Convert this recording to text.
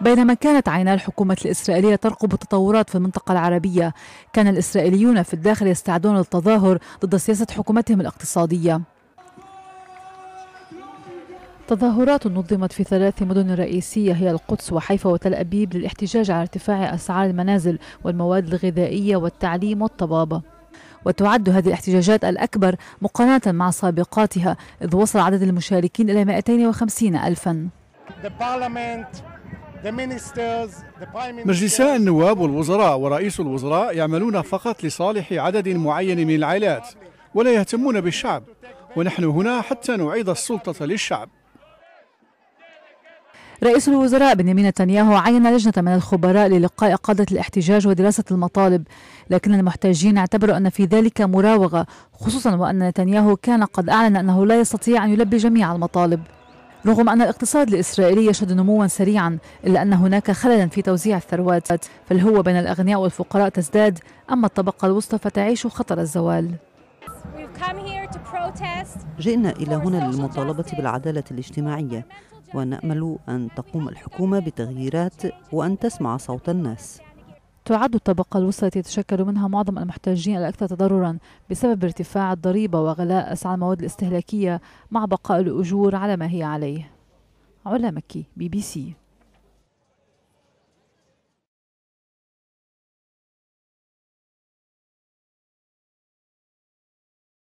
بينما كانت عينا الحكومة الإسرائيلية ترقب التطورات في المنطقة العربية كان الإسرائيليون في الداخل يستعدون للتظاهر ضد سياسة حكومتهم الاقتصادية تظاهرات نظمت في ثلاث مدن رئيسية هي القدس وحيفا وتل أبيب للاحتجاج على ارتفاع أسعار المنازل والمواد الغذائية والتعليم والطبابة وتعد هذه الاحتجاجات الأكبر مقارنة مع سابقاتها إذ وصل عدد المشاركين إلى 250 ألفاً مجلس النواب والوزراء ورئيس الوزراء يعملون فقط لصالح عدد معين من العائلات ولا يهتمون بالشعب ونحن هنا حتى نعيد السلطة للشعب رئيس الوزراء بنيامين نتنياهو عين لجنة من الخبراء للقاء قادة الاحتجاج ودراسة المطالب لكن المحتجين اعتبروا أن في ذلك مراوغة خصوصا وأن نتنياهو كان قد أعلن أنه لا يستطيع أن يلبي جميع المطالب رغم أن الاقتصاد الإسرائيلي يشهد نموا سريعا إلا أن هناك خللا في توزيع الثروات فالهوة بين الأغنياء والفقراء تزداد أما الطبقة الوسطى فتعيش خطر الزوال جئنا إلى هنا للمطالبة بالعدالة الاجتماعية ونأمل أن تقوم الحكومة بتغييرات وأن تسمع صوت الناس تعد الطبقة الوسطى التي يتشكل منها معظم المحتاجين الأكثر تضررا بسبب ارتفاع الضريبة وغلاء أسعار المواد الاستهلاكية مع بقاء الأجور على ما هي عليه علا مكي بي بي سي